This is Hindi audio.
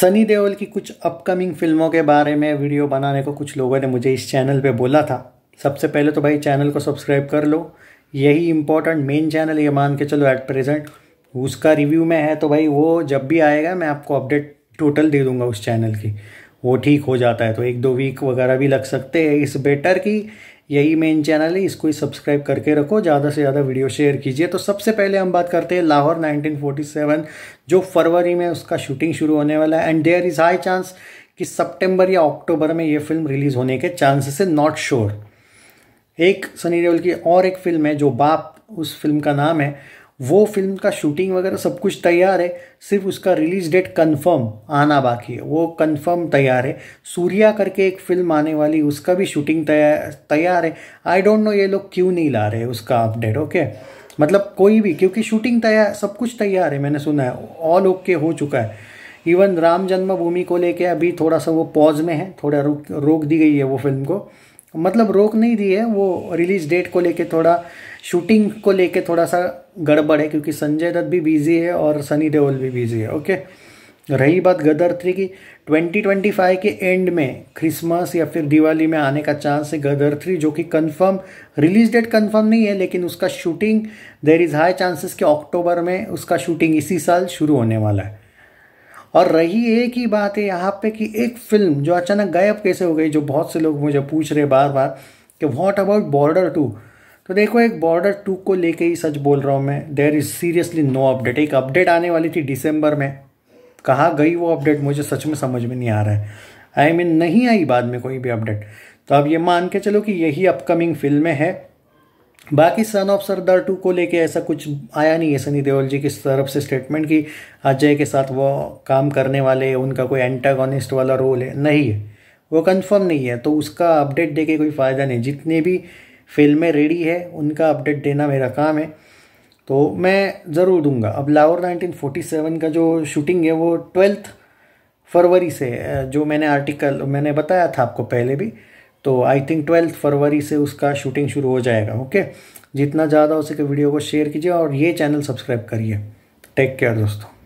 सनी देओल की कुछ अपकमिंग फिल्मों के बारे में वीडियो बनाने को कुछ लोगों ने मुझे इस चैनल पे बोला था सबसे पहले तो भाई चैनल को सब्सक्राइब कर लो यही इम्पोर्टेंट मेन चैनल ये मान के चलो एट प्रेजेंट उसका रिव्यू में है तो भाई वो जब भी आएगा मैं आपको अपडेट टोटल दे दूंगा उस चैनल की वो ठीक हो जाता है तो एक दो वीक वगैरह भी लग सकते हैं इस बेटर की यही मेन चैनल है इसको ही सब्सक्राइब करके रखो ज़्यादा से ज़्यादा वीडियो शेयर कीजिए तो सबसे पहले हम बात करते हैं लाहौर 1947 जो फरवरी में उसका शूटिंग शुरू होने वाला है and there is high chance कि सितंबर या अक्टूबर में ये फिल्म रिलीज़ होने के चांसेस है नॉट श्योर एक सनी देओल की और एक फिल्म है जो बाप उस फिल्म का नाम है वो फिल्म का शूटिंग वगैरह सब कुछ तैयार है सिर्फ उसका रिलीज डेट कंफर्म आना बाकी है वो कंफर्म तैयार है सूर्या करके एक फिल्म आने वाली उसका भी शूटिंग तैयार तैयार है आई डोंट नो ये लोग क्यों नहीं ला रहे उसका अपडेट ओके मतलब कोई भी क्योंकि शूटिंग तैयार सब कुछ तैयार है मैंने सुना है ऑल ओके हो चुका है इवन राम जन्मभूमि को लेके अभी थोड़ा सा वो पॉज में है थोड़ा रोक रोक दी गई है वो फिल्म को मतलब रोक नहीं दी है वो रिलीज डेट को लेके थोड़ा शूटिंग को लेके थोड़ा सा गड़बड़ है क्योंकि संजय दत्त भी बिजी है और सनी देओल भी बिजी है ओके रही बात गदर थ्री की 2025 के एंड में क्रिसमस या फिर दिवाली में आने का चांस है गदर थ्री जो कि कंफर्म रिलीज डेट कंफर्म नहीं है लेकिन उसका shooting there is high chances कि अक्टूबर में उसका शूटिंग इसी साल शुरू होने वाला है और रही एक ही बात है यहाँ पे कि एक फिल्म जो अचानक गायब कैसे हो गई जो बहुत से लोग मुझे पूछ रहे बार बार कि वॉट अबाउट बॉर्डर टू तो देखो एक बॉर्डर टू को लेके ही सच बोल रहा हूँ मैं there is seriously no update एक अपडेट आने वाली थी दिसंबर में कहाँ गई वो अपडेट मुझे सच में समझ में नहीं आ रहा है आई I मीन mean, नहीं आई बाद में कोई भी अपडेट तो अब ये मान के चलो कि यही अपकमिंग फिल्में हैं बाकी सन ऑफ सरदार टू को लेके ऐसा कुछ आया नहीं है सनी देओल जी की तरफ से स्टेटमेंट कि अजय के साथ वो काम करने वाले उनका कोई एंटागोनिस्ट वाला रोल है नहीं है वो कंफर्म नहीं है तो उसका अपडेट देके कोई फ़ायदा नहीं जितनी भी फिल्में रेडी है उनका अपडेट देना मेरा काम है तो मैं ज़रूर दूंगा अब लाहौर 1947 का जो शूटिंग है वो ट्वेल्थ फरवरी से जो मैंने आर्टिकल मैंने बताया था आपको पहले भी तो आई थिंक ट्वेल्थ फरवरी से उसका शूटिंग शुरू हो जाएगा ओके जितना ज़्यादा हो सके वीडियो को शेयर कीजिए और ये चैनल सब्सक्राइब करिए टेक केयर दोस्तों